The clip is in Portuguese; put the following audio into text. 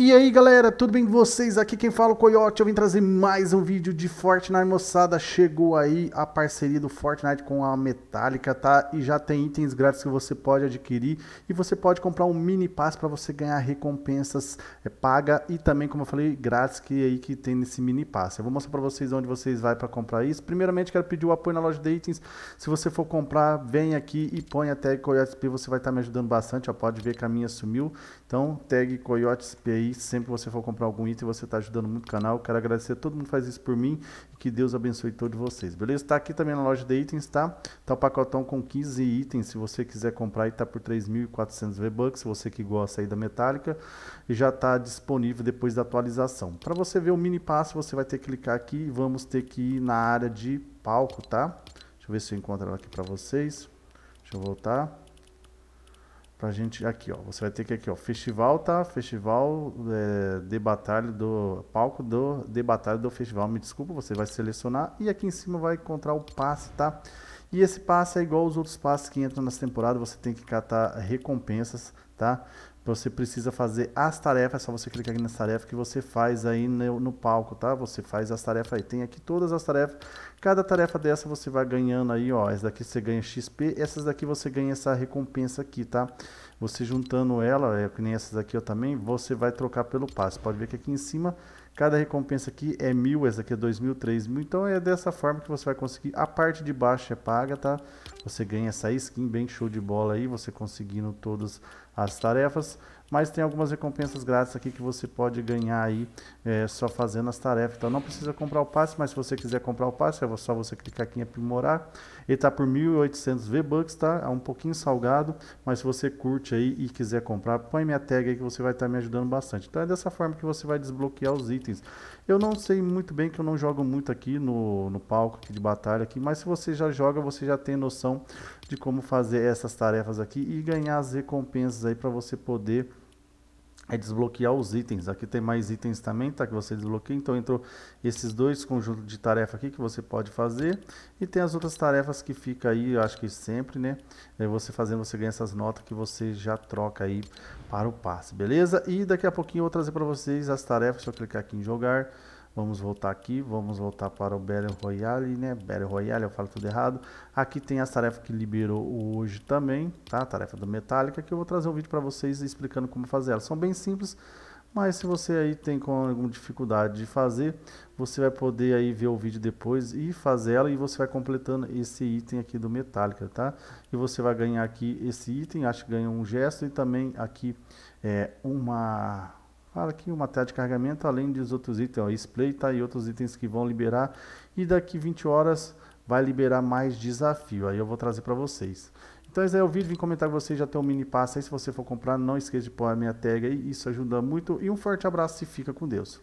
E aí galera, tudo bem com vocês? Aqui quem fala é o Coyote, eu vim trazer mais um vídeo de Fortnite, moçada, chegou aí a parceria do Fortnite com a Metallica, tá? E já tem itens grátis que você pode adquirir e você pode comprar um mini pass para você ganhar recompensas é, paga e também, como eu falei, grátis que aí que tem nesse mini pass. Eu vou mostrar para vocês onde vocês vai para comprar isso. Primeiramente, quero pedir o apoio na loja de itens, se você for comprar, vem aqui e põe a tag CoyoteSP, você vai estar tá me ajudando bastante, ó, pode ver que a minha sumiu, então tag CoyoteSP aí sempre sempre você for comprar algum item, você está ajudando muito o canal. Quero agradecer a todo mundo que faz isso por mim e que Deus abençoe todos vocês, beleza? Está aqui também na loja de itens, tá? Tá o pacotão com 15 itens, se você quiser comprar, está por 3.400 V-Bucks, você que gosta aí da metálica, e já está disponível depois da atualização. Para você ver o mini passo, você vai ter que clicar aqui e vamos ter que ir na área de palco, tá? Deixa eu ver se eu encontro ela aqui para vocês. Deixa eu voltar pra gente aqui, ó. Você vai ter que aqui, ó, festival tá, festival é, de batalha do palco do de batalha do festival. Me desculpa, você vai selecionar e aqui em cima vai encontrar o passe, tá? E esse passe é igual aos outros passes que entram nessa temporada, você tem que catar recompensas, tá? você precisa fazer as tarefas, é só você clicar aqui nas tarefas que você faz aí no, no, palco, tá? Você faz as tarefas aí, tem aqui todas as tarefas, cada tarefa dessa você vai ganhando aí, ó, essa daqui você ganha XP, essas daqui você ganha essa recompensa aqui, tá? Você juntando ela, é, que nem essas aqui eu também, você vai trocar pelo passe, pode ver que aqui em cima, cada recompensa aqui é mil, essa aqui é dois mil, três mil, então é dessa forma que você vai conseguir, a parte de baixo é paga, tá? Você ganha essa skin bem show de bola aí, você conseguindo todas as tarefas, mas tem algumas recompensas grátis aqui que você pode ganhar aí é, só fazendo as tarefas. Então não precisa comprar o passe, mas se você quiser comprar o passe, é só você clicar aqui em aprimorar. Ele está por 1.800 V-Bucks, tá? É um pouquinho salgado, mas se você curte aí e quiser comprar, põe minha tag aí que você vai estar tá me ajudando bastante. Então é dessa forma que você vai desbloquear os itens. Eu não sei muito bem que eu não jogo muito aqui no, no palco aqui de batalha, aqui, mas se você já joga, você já tem noção de como fazer essas tarefas aqui e ganhar as recompensas aí para você poder é desbloquear os itens. Aqui tem mais itens também, tá? Que você desbloqueia. Então entrou esses dois conjuntos de tarefa aqui que você pode fazer. E tem as outras tarefas que fica aí, eu acho que sempre, né? É você fazendo, você ganha essas notas que você já troca aí para o passe, beleza? E daqui a pouquinho eu vou trazer para vocês as tarefas. Deixa eu clicar aqui em jogar. Vamos voltar aqui, vamos voltar para o Battle Royale, né? Battle Royale, eu falo tudo errado. Aqui tem as tarefas que liberou hoje também, tá? A tarefa do Metallica, que eu vou trazer um vídeo para vocês explicando como fazer elas. São bem simples, mas se você aí tem com alguma dificuldade de fazer, você vai poder aí ver o vídeo depois e fazer ela e você vai completando esse item aqui do Metallica, tá? E você vai ganhar aqui esse item, acho que ganha um gesto e também aqui é, uma Fala aqui o material de carregamento, além dos outros itens, ó, display, tá? E outros itens que vão liberar. E daqui 20 horas vai liberar mais desafio. Aí eu vou trazer para vocês. Então esse é o vídeo, vim comentar com vocês, já tem um mini passo aí, se você for comprar, não esqueça de pôr a minha tag aí, isso ajuda muito. E um forte abraço e fica com Deus.